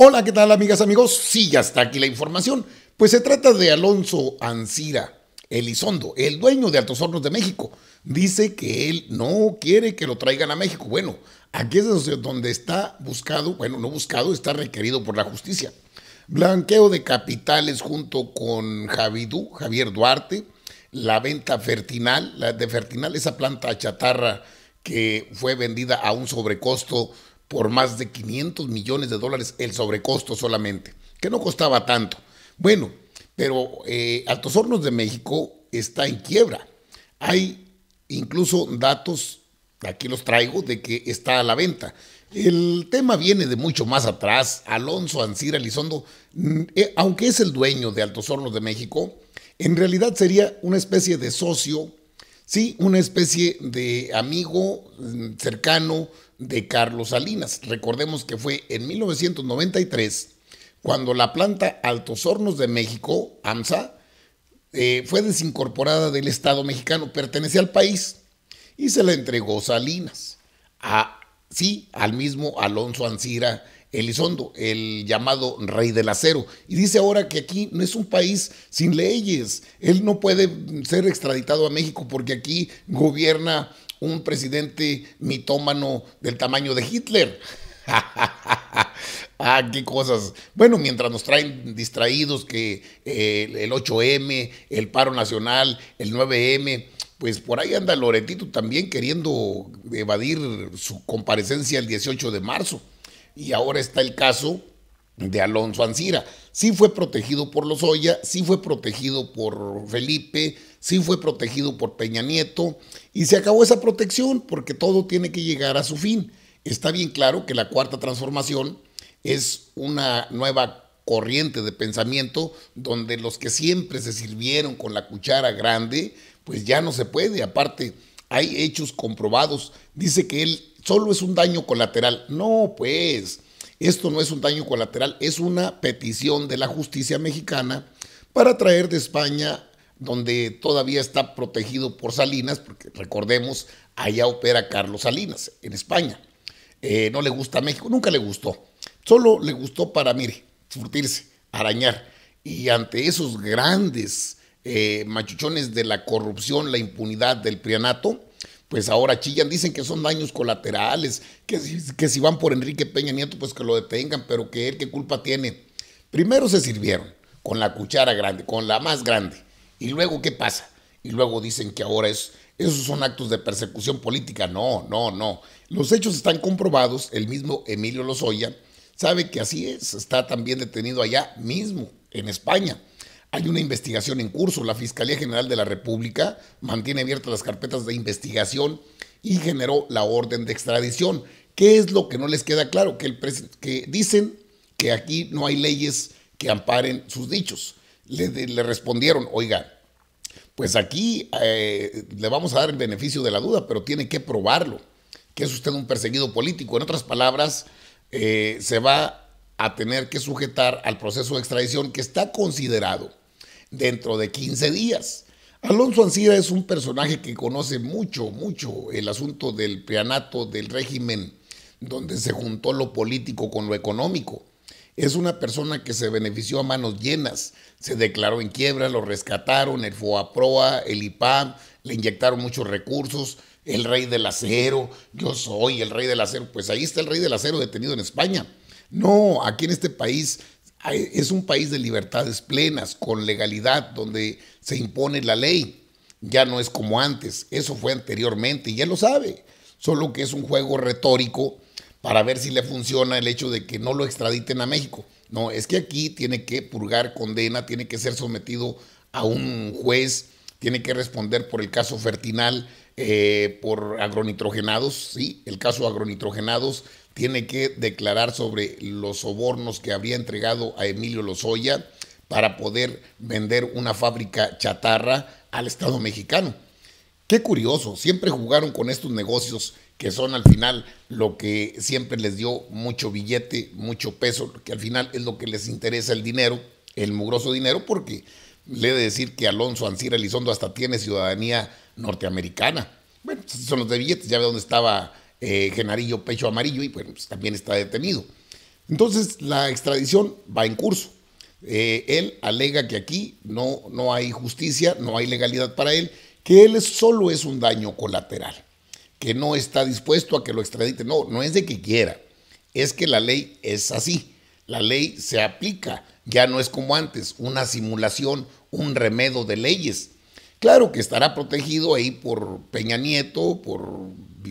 Hola, ¿qué tal amigas, amigos? Sí, ya está aquí la información. Pues se trata de Alonso Ancira Elizondo, el dueño de Altos Hornos de México. Dice que él no quiere que lo traigan a México. Bueno, aquí es donde está buscado, bueno, no buscado, está requerido por la justicia. Blanqueo de capitales junto con Javidú, Javier Duarte, la venta Fertinal, la de Fertinal, esa planta chatarra que fue vendida a un sobrecosto por más de 500 millones de dólares el sobrecosto solamente, que no costaba tanto. Bueno, pero eh, Altos Hornos de México está en quiebra. Hay incluso datos, aquí los traigo, de que está a la venta. El tema viene de mucho más atrás. Alonso Ancira Elizondo, mm, eh, aunque es el dueño de Altos Hornos de México, en realidad sería una especie de socio, sí, una especie de amigo mm, cercano, de Carlos Salinas. Recordemos que fue en 1993 cuando la planta Altos Hornos de México, AMSA, eh, fue desincorporada del Estado mexicano, pertenecía al país y se la entregó Salinas. A, sí, al mismo Alonso Ancira Elizondo, el llamado rey del acero. Y dice ahora que aquí no es un país sin leyes. Él no puede ser extraditado a México porque aquí gobierna un presidente mitómano del tamaño de Hitler. ah, qué cosas. Bueno, mientras nos traen distraídos que eh, el 8M, el paro nacional, el 9M, pues por ahí anda Loretito también queriendo evadir su comparecencia el 18 de marzo. Y ahora está el caso de Alonso Ancira. Sí fue protegido por Lozoya, sí fue protegido por Felipe, sí fue protegido por Peña Nieto y se acabó esa protección porque todo tiene que llegar a su fin. Está bien claro que la cuarta transformación es una nueva corriente de pensamiento donde los que siempre se sirvieron con la cuchara grande, pues ya no se puede. Aparte, hay hechos comprobados. Dice que él solo es un daño colateral. No, pues esto no es un daño colateral, es una petición de la justicia mexicana para traer de España donde todavía está protegido por Salinas, porque recordemos, allá opera Carlos Salinas, en España. Eh, no le gusta a México, nunca le gustó. Solo le gustó para, mire, surtirse, arañar. Y ante esos grandes eh, machuchones de la corrupción, la impunidad del prianato, pues ahora chillan, dicen que son daños colaterales, que si, que si van por Enrique Peña Nieto, pues que lo detengan, pero que él qué culpa tiene. Primero se sirvieron con la cuchara grande, con la más grande, y luego ¿qué pasa? Y luego dicen que ahora es, esos son actos de persecución política. No, no, no. Los hechos están comprobados, el mismo Emilio Lozoya sabe que así es, está también detenido allá mismo, en España. Hay una investigación en curso. La Fiscalía General de la República mantiene abiertas las carpetas de investigación y generó la orden de extradición. ¿Qué es lo que no les queda claro? Que, dicen que aquí no hay leyes que amparen sus dichos. Le, respondieron, oiga, pues aquí eh, le vamos a dar el beneficio de la duda, pero tiene que probarlo, que es usted un perseguido político. En otras palabras, eh, se va a tener que sujetar al proceso de extradición que está considerado dentro de 15 días. Alonso Ancira es un personaje que conoce mucho, mucho el asunto del preanato del régimen, donde se juntó lo político con lo económico. Es una persona que se benefició a manos llenas, se declaró en quiebra, lo rescataron, el FOAPROA, el IPAM, le inyectaron muchos recursos, el rey del acero, yo soy el rey del acero, pues ahí está el rey del acero detenido en España no, aquí en este país es un país de libertades plenas, con legalidad, donde se impone la ley. Ya no es como antes, eso fue anteriormente, y ya lo sabe. Solo que es un juego retórico para ver si le funciona el hecho de que no lo extraditen a México. No, es que aquí tiene que purgar condena, tiene que ser sometido a un juez tiene que responder por el caso Fertinal, eh, por agronitrogenados, sí, el caso agronitrogenados tiene que declarar sobre los sobornos que habría entregado a Emilio Lozoya para poder vender una fábrica chatarra al Estado mexicano. Qué curioso, siempre jugaron con estos negocios que son al final lo que siempre les dio mucho billete, mucho peso, que al final es lo que les interesa el dinero, el mugroso dinero, porque le he de decir que Alonso Ancira Elizondo hasta tiene ciudadanía norteamericana. Bueno, pues, son los de billetes, ya ve dónde estaba eh, Genarillo Pecho Amarillo y bueno, pues, también está detenido. Entonces, la extradición va en curso. Eh, él alega que aquí no, no hay justicia, no hay legalidad para él, que él solo es un daño colateral, que no está dispuesto a que lo extradite. No, no es de que quiera, es que la ley es así. La ley se aplica, ya no es como antes, una simulación, un remedo de leyes. Claro que estará protegido ahí por Peña Nieto, por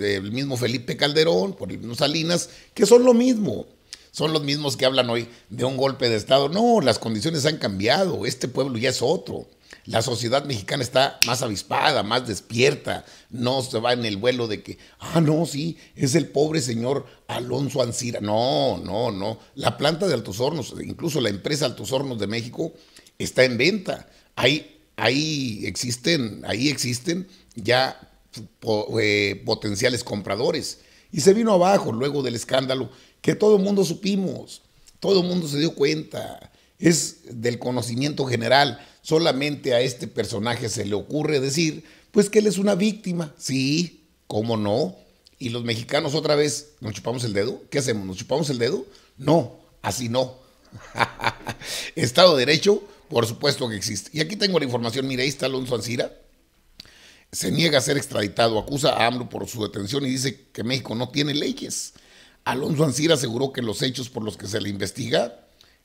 el mismo Felipe Calderón, por el Salinas, que son lo mismo. Son los mismos que hablan hoy de un golpe de Estado. No, las condiciones han cambiado, este pueblo ya es otro. La sociedad mexicana está más avispada, más despierta. No se va en el vuelo de que, ah, no, sí, es el pobre señor Alonso Ancira. No, no, no. La planta de Altos Hornos, incluso la empresa Altos Hornos de México, está en venta. Ahí, ahí existen, ahí existen ya eh, potenciales compradores. Y se vino abajo luego del escándalo que todo el mundo supimos, todo el mundo se dio cuenta es del conocimiento general. Solamente a este personaje se le ocurre decir, pues que él es una víctima. Sí, ¿cómo no? Y los mexicanos otra vez, ¿nos chupamos el dedo? ¿Qué hacemos? ¿Nos chupamos el dedo? No, así no. Estado de Derecho, por supuesto que existe. Y aquí tengo la información, mire, ahí está Alonso Ancira. Se niega a ser extraditado, acusa a AMLO por su detención y dice que México no tiene leyes. Alonso Ancira aseguró que los hechos por los que se le investiga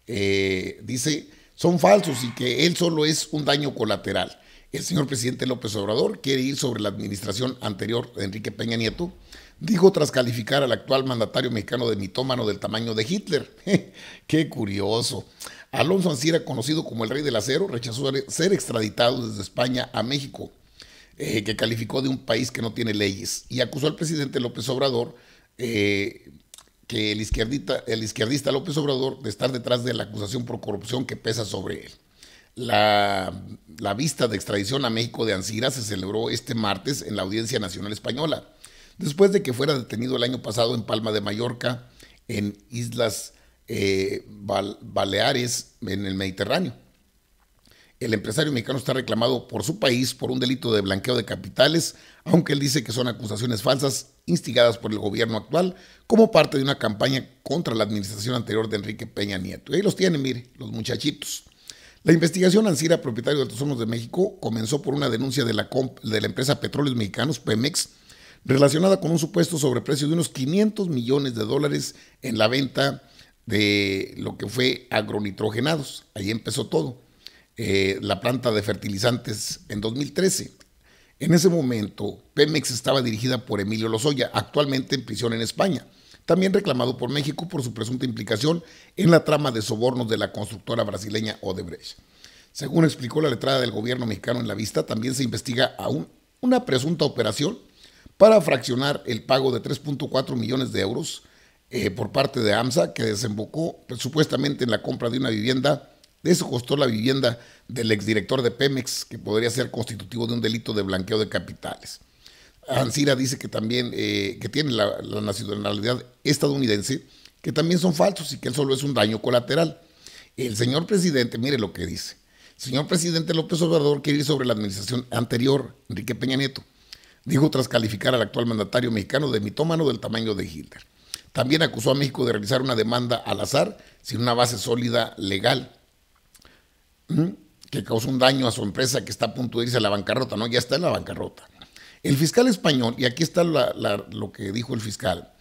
eh, dice, son falsos y que él solo es un daño colateral. El señor presidente López Obrador quiere ir sobre la administración anterior de Enrique Peña Nieto, dijo tras calificar al actual mandatario mexicano de mitómano del tamaño de Hitler. ¡Qué curioso! Alonso Ancira, conocido como el rey del acero, rechazó ser extraditado desde España a México, eh, que calificó de un país que no tiene leyes, y acusó al presidente López Obrador eh, el izquierdista, López Obrador de estar detrás de la acusación por corrupción que pesa sobre él. La, vista de extradición a México de Ancira se celebró este martes en la Audiencia Nacional Española, después de que fuera detenido el año pasado en Palma de Mallorca, en Islas eh, Baleares, en el Mediterráneo el empresario mexicano está reclamado por su país por un delito de blanqueo de capitales, aunque él dice que son acusaciones falsas instigadas por el gobierno actual como parte de una campaña contra la administración anterior de Enrique Peña Nieto. Y ahí los tienen, mire, los muchachitos. La investigación Ansira, propietario de Altos de México, comenzó por una denuncia de la, de la empresa Petróleos Mexicanos, Pemex, relacionada con un supuesto sobreprecio de unos 500 millones de dólares en la venta de lo que fue agronitrogenados. Ahí empezó todo. Eh, la planta de fertilizantes en 2013. En ese momento, Pemex estaba dirigida por Emilio Lozoya, actualmente en prisión en España, también reclamado por México por su presunta implicación en la trama de sobornos de la constructora brasileña Odebrecht. Según explicó la letrada del gobierno mexicano en la vista, también se investiga aún una presunta operación para fraccionar el pago de 3.4 millones de euros eh, por parte de AMSA, que desembocó supuestamente en la compra de una vivienda de Eso costó la vivienda del exdirector de Pemex, que podría ser constitutivo de un delito de blanqueo de capitales. Ansira dice que también eh, que tiene la, la, nacionalidad estadounidense, que también son falsos y que él solo es un daño colateral. El señor presidente, mire lo que dice. El señor presidente López Obrador quiere ir sobre la administración anterior, Enrique Peña Nieto. Dijo tras calificar al actual mandatario mexicano de mitómano del tamaño de Hitler. También acusó a México de realizar una demanda al azar sin una base sólida legal que causó un daño a su empresa que está a punto de irse a la bancarrota, ¿no? Ya está en la bancarrota. El fiscal español, y aquí está lo que dijo el fiscal,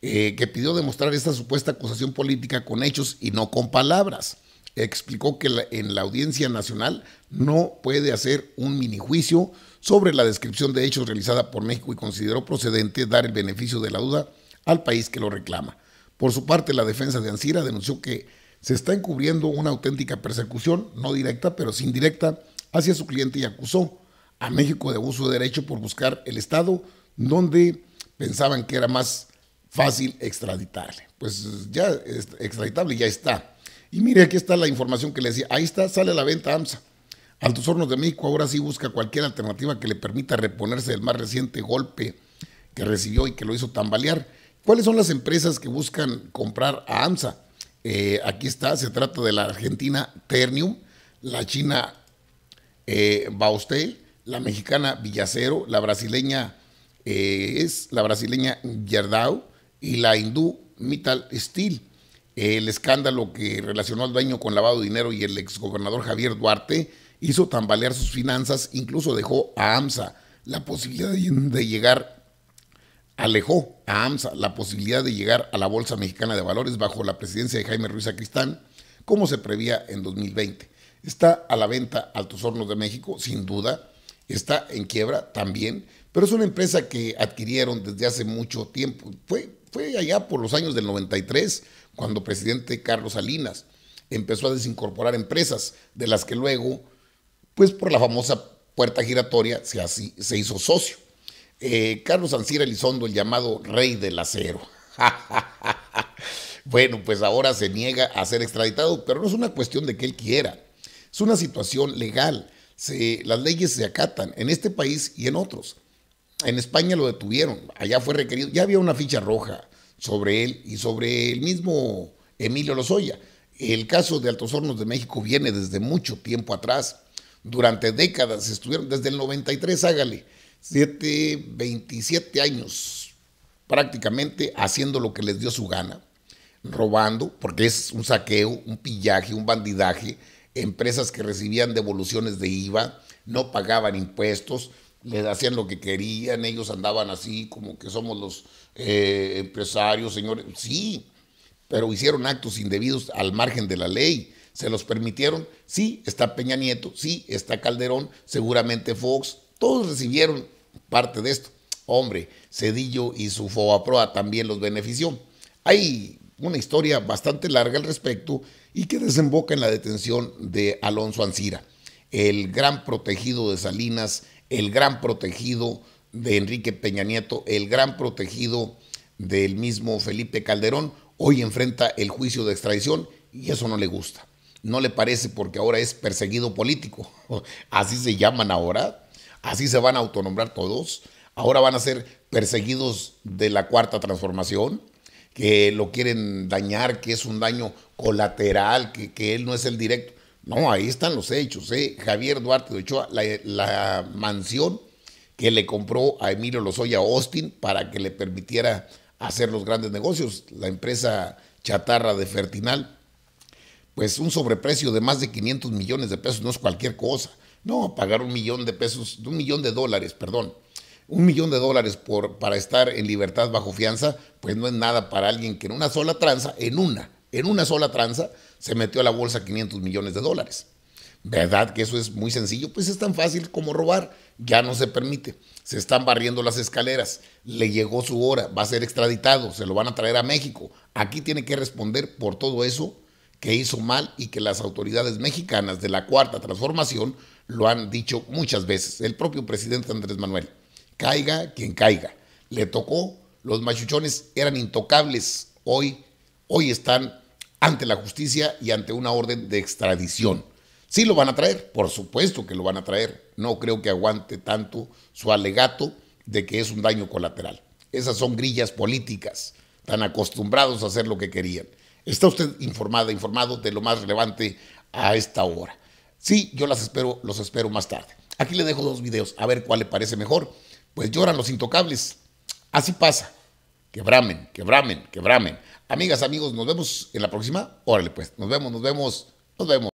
eh, que pidió demostrar esta supuesta acusación política con hechos y no con palabras. Explicó que en la Audiencia Nacional no puede hacer un juicio sobre la descripción de hechos realizada por México y consideró procedente dar el beneficio de la duda al país que lo reclama. Por su parte, la defensa de Ansira denunció que se está encubriendo una auténtica persecución, no directa, pero sin indirecta, hacia su cliente y acusó a México de abuso de derecho por buscar el Estado donde pensaban que era más fácil extraditarle. Pues ya es extraditable ya está. Y mire, aquí está la información que le decía. Ahí está, sale a la venta AMSA. Altos Hornos de México ahora sí busca cualquier alternativa que le permita reponerse del más reciente golpe que recibió y que lo hizo tambalear. ¿Cuáles son las empresas que buscan comprar a AMSA? Eh, aquí está, se trata de la argentina Ternium, la china eh, Baustel, la mexicana Villacero, la brasileña eh, es la brasileña y la hindú Mittal Steel. El escándalo que relacionó al dueño con lavado de dinero y el exgobernador Javier Duarte hizo tambalear sus finanzas, incluso dejó a AMSA la posibilidad de llegar alejó a AMSA la posibilidad de llegar a la Bolsa Mexicana de Valores bajo la presidencia de Jaime Ruiz Acristán, como se prevía en 2020. Está a la venta Altos Hornos de México, sin duda, está en quiebra también, pero es una empresa que adquirieron desde hace mucho tiempo. Fue, fue allá por los años del 93, cuando presidente Carlos Salinas empezó a desincorporar empresas de las que luego, pues por la famosa puerta giratoria, así, se hizo socio. Eh, Carlos Ancira Elizondo, el llamado rey del acero. bueno, pues ahora se niega a ser extraditado, pero no es una cuestión de que él quiera, es una situación legal. las leyes se acatan en este país y en otros. En España lo detuvieron, allá fue requerido, ya había una ficha roja sobre él y sobre el mismo Emilio Lozoya. El caso de Altos Hornos de México viene desde mucho tiempo atrás, durante décadas estuvieron, desde el 93, hágale, Siete, 27 años prácticamente haciendo lo que les dio su gana, robando, porque es un saqueo, un pillaje, un bandidaje, empresas que recibían devoluciones de IVA, no pagaban impuestos, les hacían lo que querían, ellos andaban así como que somos los eh, empresarios, señores, sí, pero hicieron actos indebidos al margen de la ley. ¿Se los permitieron? Sí, está Peña Nieto, sí, está Calderón, seguramente Fox, todos recibieron parte de esto. Hombre, Cedillo y su proa también los benefició. Hay una historia bastante larga al respecto y que desemboca en la detención de Alonso Ancira, el gran protegido de Salinas, el gran protegido de Enrique Peña Nieto, el gran protegido del mismo Felipe Calderón, hoy enfrenta el juicio de extradición y eso no le gusta. No le parece porque ahora es perseguido político. Así se llaman ahora. Así se van a autonombrar todos. Ahora van a ser perseguidos de la cuarta transformación, que lo quieren dañar, que es un daño colateral, que, él no es el directo. No, ahí están los hechos. ¿eh? Javier Duarte de Ochoa, la, la mansión que le compró a Emilio Lozoya Austin para que le permitiera hacer los grandes negocios, la empresa chatarra de Fertinal, pues un sobreprecio de más de 500 millones de pesos no es cualquier cosa. No, pagar un millón de pesos, un millón de dólares, perdón, un millón de dólares por, para estar en libertad bajo fianza, pues no es nada para alguien que en una sola tranza, en una, en una sola tranza, se metió a la bolsa 500 millones de dólares. ¿Verdad que eso es muy sencillo? Pues es tan fácil como robar, ya no se permite. Se están barriendo las escaleras, le llegó su hora, va a ser extraditado, se lo van a traer a México. Aquí tiene que responder por todo eso que hizo mal y que las autoridades mexicanas de la Cuarta Transformación lo han dicho muchas veces, el propio presidente Andrés Manuel, caiga quien caiga, le tocó, los machuchones eran intocables, hoy, hoy están ante la justicia y ante una orden de extradición. Sí lo van a traer, por supuesto que lo van a traer, no creo que aguante tanto su alegato de que es un daño colateral. Esas son grillas políticas, tan acostumbrados a hacer lo que querían. Está usted informada, informado de lo más relevante a esta hora. Sí, yo las espero, los espero más tarde. Aquí le dejo dos videos, a ver cuál le parece mejor. Pues lloran los intocables. Así pasa. Quebramen, quebramen, quebramen. Amigas, amigos, nos vemos en la próxima. Órale pues, nos vemos, nos vemos, nos vemos.